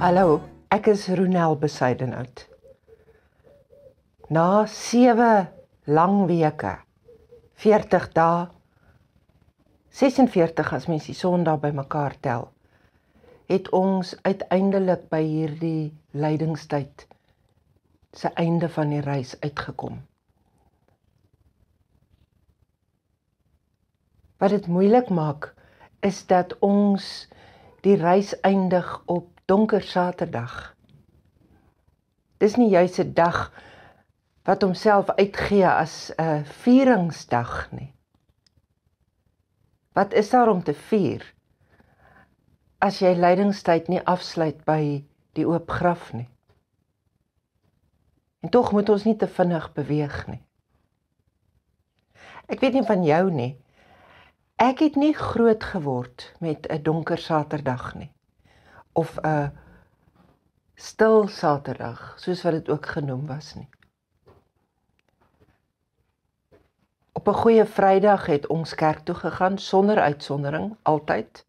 Hallo, ek is Ronel Besidenhout. Na 7 lang weke, 40 dae, 46 as mens die Sondag bymekaar tel, het ons uiteindelik by hierdie lydingstyd se einde van die reis uitgekom. Wat dit moeilik maak is dat ons die reis eindig op donker Saterdag. Dis nie juis 'n dag wat homself uitgee as 'n vieringsdag nie. Wat is daar om te vier as jy lydingstyd nie afsluit by die oop graf nie? En tog moet ons nie te vinnig beweeg nie. Ek weet nie van jou nie, Ek het nie groot geword met 'n donker Saterdag nie of 'n stil Saterdag, soos wat dit ook genoem was nie. Op 'n goeie Vrydag het ons kerk toe gegaan sonder uitsondering altyd.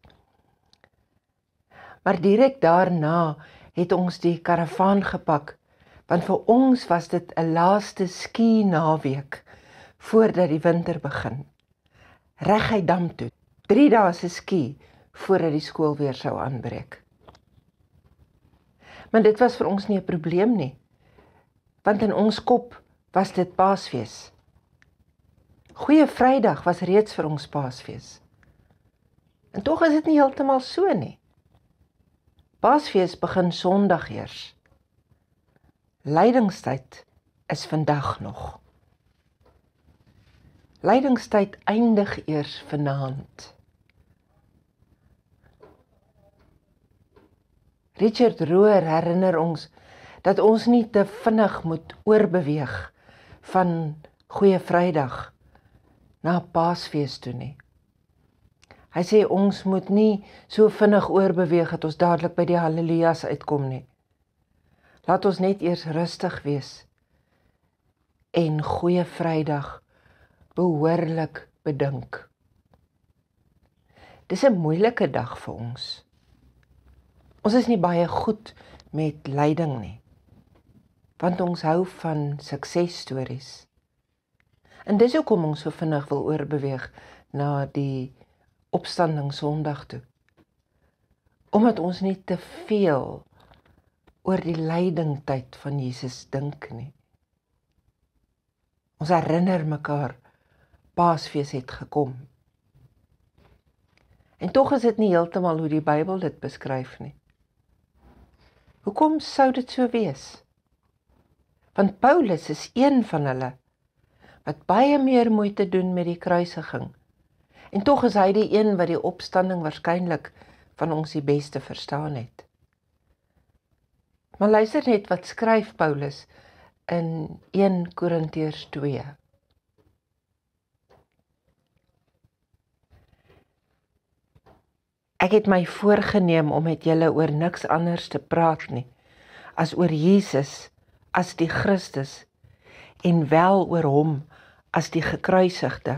Maar direk daarna het ons die karavaan gepak want vir ons was dit 'n laaste ski naweek voordat die winter begin reguit dam toe. 3 dae se ski voordat die skool weer sou aanbreek. Maar dit was vir ons nie 'n probleem nie. Want in ons kop was dit Paasfees. Goeie Vrydag was reeds vir ons Paasfees. En tog is dit nie heeltemal so nie. Paasfees begin Sondag eers. Leidingstyd is vandag nog. Leidingstyd eindig eers vanaand. Richard Rohr herinner ons dat ons nie te vinnig moet oorbeweeg van Goeie Vrydag na Paasfees toe nie. Hy sê ons moet nie so vinnig oorbeweeg dat ons dadelik by die Halleluja's uitkom nie. Laat ons net eers rustig wees en Goeie Vrydag behoorlik bedink. Dis 'n moeilike dag vir ons. Ons is nie baie goed met leiding nie. Want ons hou van suksesstories. En dis hoekom ons so vinnig wil oorbeweeg na die opstanding Sondag toe. Omdat ons nie te veel oor die lydingtyd van Jesus dink nie. Ons herinner mekaar Paasfees het gekom. En tog is dit nie heeltemal hoe die Bybel dit beskryf nie. Hoekom sou dit so wees? Want Paulus is een van hulle wat baie meer moeite doen met die kruisiging. En tog is hy die een wat die opstanding waarskynlik van ons die beste verstaan het. Maar luister net wat skryf Paulus in 1 Korintiërs 2. Ek het my voorgenem om met julle oor niks anders te praat nie as oor Jesus as die Christus en wel oor hom as die gekruisigde.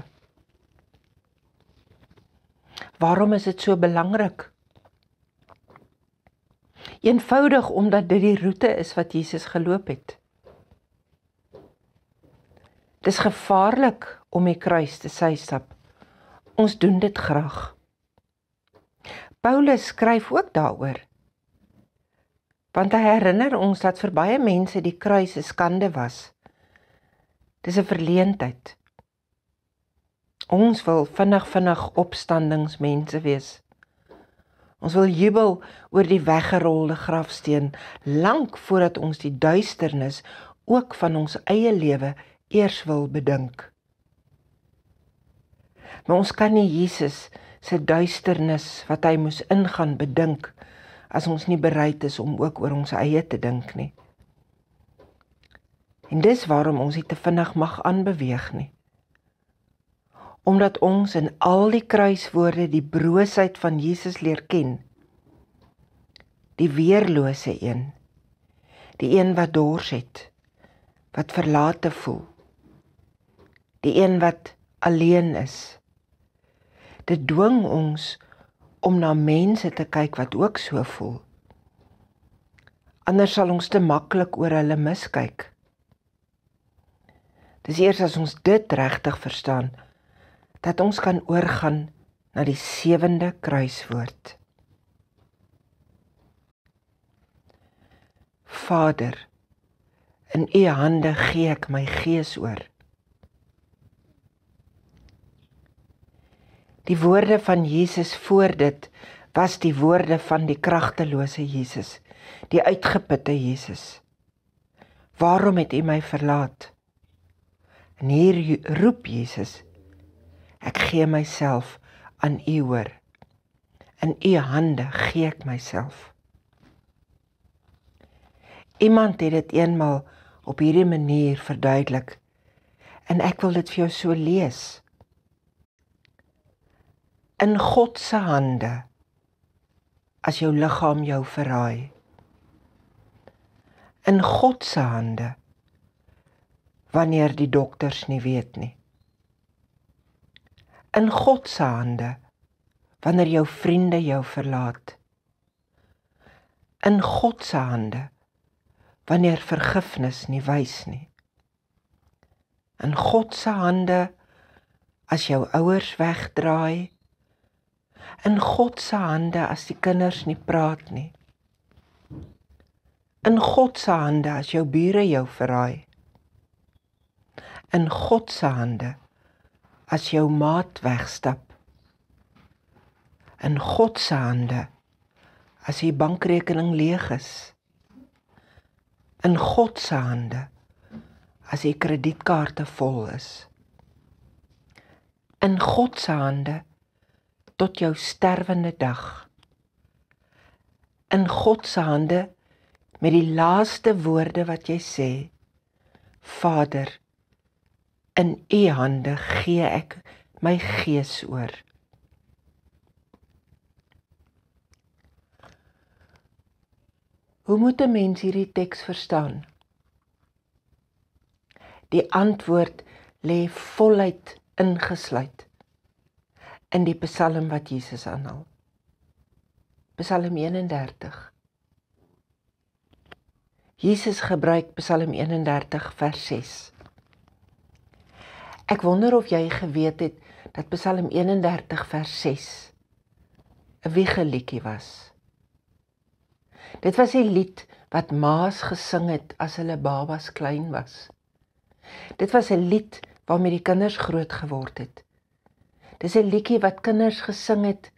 Waarom is dit so belangrik? Eenvoudig omdat dit die roete is wat Jesus geloop het. Dis gevaarlik om die kruis te sy stap. Ons doen dit graag. Paulus skryf ook daaroor. Want hy herinner ons dat vir baie mense die kruis 'n skande was. Dis 'n verleentheid. Ons wil vinnig vinnig opstandingsmense wees. Ons wil jubel oor die weggerolde grafsteen lank voordat ons die duisternis ook van ons eie lewe eers wil bedink. Maar ons kan nie Jesus se duisternis wat hy moes ingaan bedink as ons nie bereid is om ook oor ons eie te dink nie. En dis waarom ons nie te vinnig mag aanbeweeg nie. Omdat ons in al die kruiswoorde die broosheid van Jesus leer ken. Die weerlose een. Die een wat dors het. Wat verlate voel. Die een wat alleen is. Dit dwing ons om na mense te kyk wat ook so voel. Anders sal ons te maklik oor hulle miskyk. Dis eers as ons dit regtig verstaan dat ons kan oorgaan na die sewende kruiswoord. Vader, in u hande gee ek my gees oor. Die woorde van Jesus voor dit was die woorde van die kragtelose Jesus, die uitgeputte Jesus. Waarom het U my verlaat? En hier roep Jesus: Ek gee myself aan U oor. In U hande gee ek myself. Iemand het dit eenmal op hierdie manier verduidelik en ek wil dit vir jou so lees in God se hande as jou liggaam jou verraai. In God se hande wanneer die dokters nie weet nie. In God se hande wanneer jou vriende jou verlaat. In God se hande wanneer vergifnis nie wys nie. In God se hande as jou ouers wegdraai in God se hande as die kinders nie praat nie. In God se hande as jou bure jou verraai. In God se hande as jou maat wegstap. In God se hande as die bankrekening leeg is. In God se hande as die kredietkaarte vol is. In God se hande as tot jou sterwende dag. In God se hande met die laaste woorde wat jy sê. Vader, in U hande gee ek my gees oor. Hoe moet 'n mens hierdie teks verstaan? Die antwoord lê voluit ingesluit in die Psalm wat Jesus aanhaal. Psalm 31. Jesus gebruik Psalm 31 vers 6. Ek wonder of jy geweet het dat Psalm 31 vers 6 'n wiegeliedjie was. Dit was 'n lied wat ma's gesing het as hulle babas klein was. Dit was 'n lied waarmee die kinders groot geword het. Dis 'n liedjie wat kinders gesing het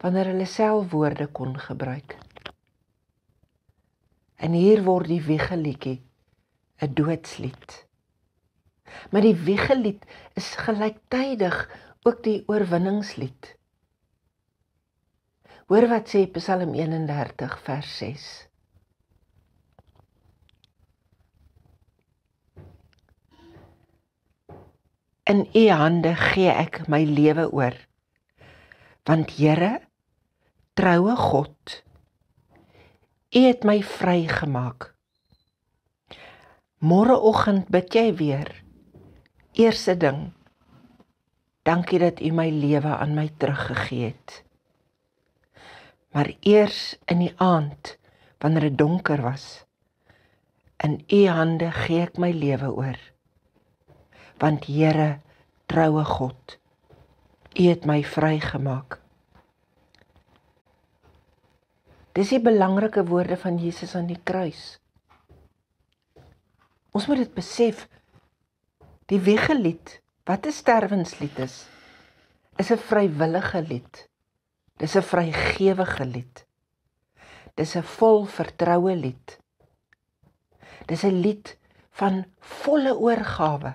wanneer hulle self woorde kon gebruik. En hier word die wiegeliedjie 'n doodslied. Maar die wiegelied is gelyktydig ook die oorwinningslied. Hoor wat sê Psalm 31 vers 6. In u hande gee ek my lewe oor. Want Here, troue God, u het my vrygemaak. Môreoggend bid jy weer. Eerste ding. Dankie dat u my lewe aan my teruggegee het. Maar eers in die aand, wanneer dit donker was, in u hande gee ek my lewe oor want Here, troue God, U het my vrygemaak. Dis die belangrike woorde van Jesus aan die kruis. Ons moet dit besef. Die wiegelied, wat 'n sterwenslied is, is 'n vrywillige lied. Dis 'n vrygewige lied. Dis 'n vol vertroue lied. Dis 'n lied van volle oorgawe.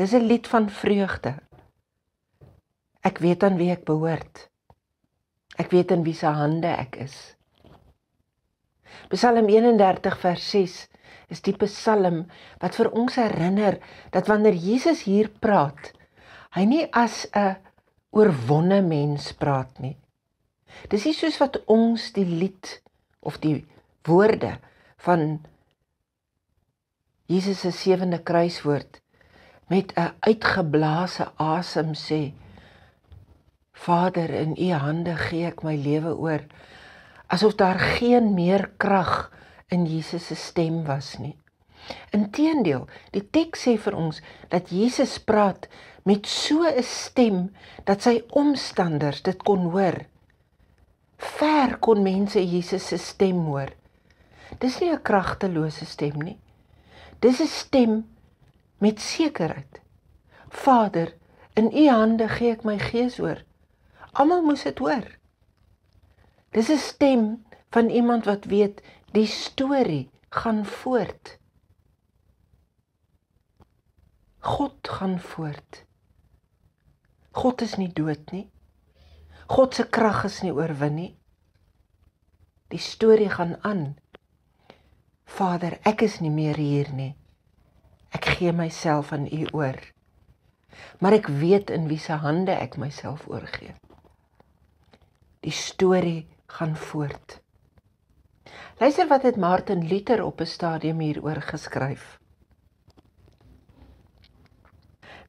Dis 'n lied van vreugde. Ek weet aan wie ek behoort. Ek weet in wie se hande ek is. Psalm 31 vers 6 is die psalm wat vir ons herinner dat wanneer Jesus hier praat, hy nie as 'n oorwonne mens praat nie. Dis nie soos wat ons die lied of die woorde van Jesus se sewende kruiswoord met 'n uitgeblaase asem sê Vader in u hande gee ek my lewe oor asof daar geen meer krag in Jesus se stem was nie Inteendeel die teks sê vir ons dat Jesus praat met so 'n stem dat sy omstanders dit kon hoor ver kon mense Jesus se stem hoor Dis nie 'n kragtelose stem nie Dis 'n stem met sekerheid. Vader, in u hande gee ek my gees oor. Almal moes dit hoor. Dis 'n stem van iemand wat weet die storie gaan voort. God gaan voort. God is nie dood nie. God se krag is nie oorwin nie. Die storie gaan aan. Vader, ek is nie meer hier nie. Ek gee myself aan U oor. Maar ek weet in wie se hande ek myself oorgee. Die storie gaan voort. Luister wat het Martin Luther op 'n stadium hieroor geskryf.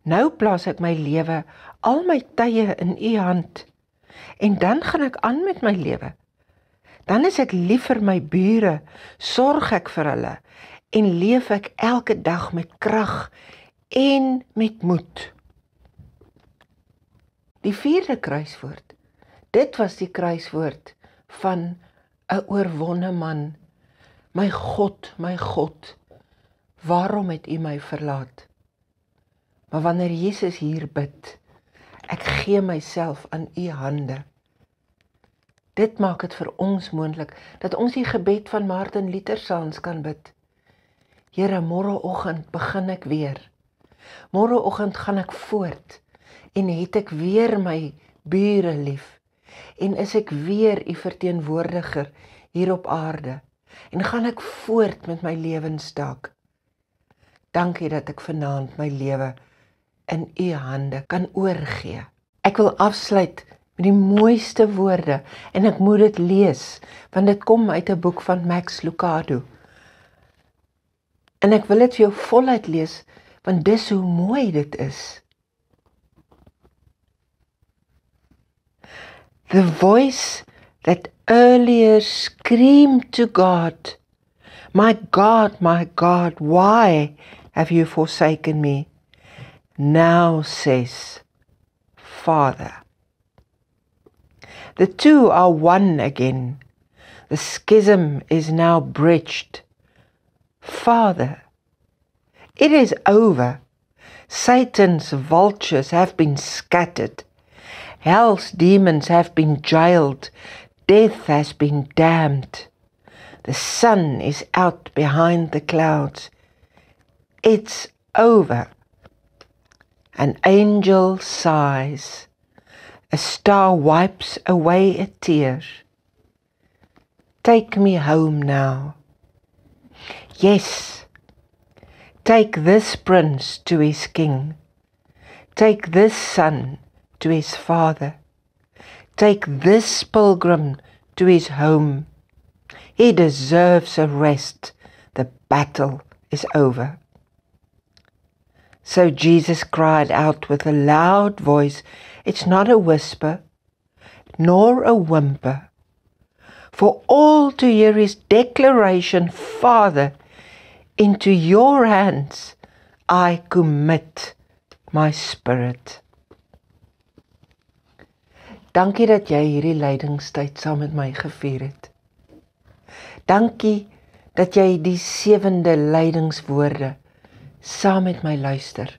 Nou plaas ek my lewe, al my tye in U hand. En dan gaan ek aan met my lewe. Dan is ek lief vir my bure, sorg ek vir hulle en leef ek elke dag met krag en met moed. Die vierde kruiswoord. Dit was die kruiswoord van 'n oorwonne man. My God, my God, waarom het U my verlaat? Maar wanneer Jesus hier bid, ek gee myself aan U hande. Dit maak dit vir ons moontlik dat ons die gebed van Martin Luther se kan bid. Here, môreoggend begin ek weer. Môreoggend gaan ek voort en het ek weer my bure lief en is ek weer u verteenwoordiger hier op aarde en gaan ek voort met my lewensdag. Dankie dat ek vanaand my lewe in u hande kan oorgee. Ek wil afsluit met die mooiste woorde en ek moet dit lees want dit kom uit 'n boek van Max Lucado. En ek wil dit vir jou voluit lees want dis hoe mooi dit is. The voice that earlier screamed to God, My God, my God, why have you forsaken me? Now says, Father. The two are one again. The schism is now bridged. Father, it is over. Satan's vultures have been scattered. Hell's demons have been jailed. Death has been damned. The sun is out behind the clouds. It's over. An angel sighs. A star wipes away a tear. Take me home now. Yes, take this prince to his king. Take this son to his father. Take this pilgrim to his home. He deserves a rest. The battle is over. So Jesus cried out with a loud voice. It's not a whisper, nor a whimper. For all to hear his declaration, Father, into your hands I commit my spirit. Dankie dat jy hierdie lydingstyd saam met my gevier het. Dankie dat jy die sewende lydingswoorde saam met my luister.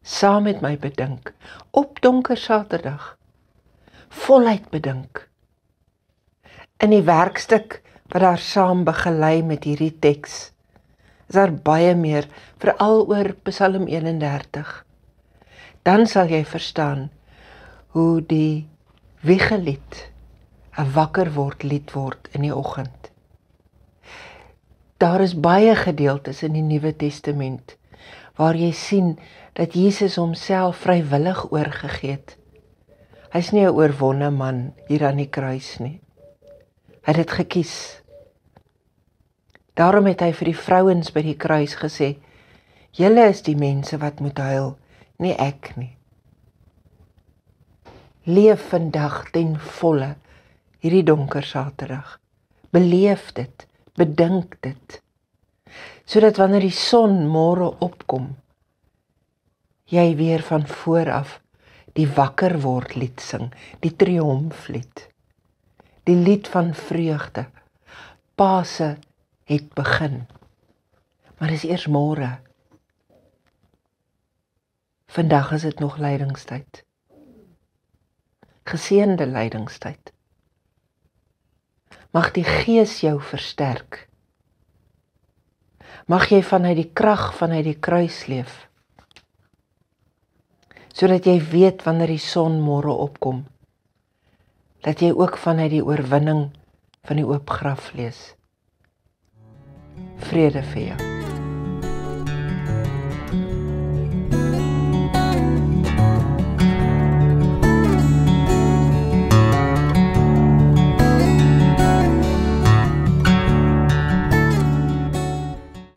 Saam met my bedink op donker Saterdag. Voluit bedink. In die werkstuk wat daar saam begelei met hierdie teks is daar baie meer, veral oor Psalm 31. Dan sal jy verstaan hoe die wiegelied 'n wakker word lied word in die oggend. Daar is baie gedeeltes in die Nuwe Testament waar jy sien dat Jesus homself vrywillig oorgegee het. Hy's nie 'n oorwonne man hier aan die kruis nie. Hy het dit gekies. Daarom het hy vir die vrouens by die kruis gesê: "Julle is die mense wat moet huil, nie ek nie." Leef vandag ten volle hierdie donker Saterdag. Beleef dit, bedink dit. Sodat wanneer die son môre opkom, jy weer van voor af die wakker word lied sing, die triomflied. Die lied van vreugde. Pase het begin. Maar dis eers môre. Vandag is dit nog lydingstyd. Geseënde lydingstyd. Mag die Gees jou versterk. Mag jy vanuit die krag vanuit die kruis leef. Sodat jy weet wanneer die son môre opkom, dat jy ook vanuit die oorwinning van die oop graf lees. Freira Feia.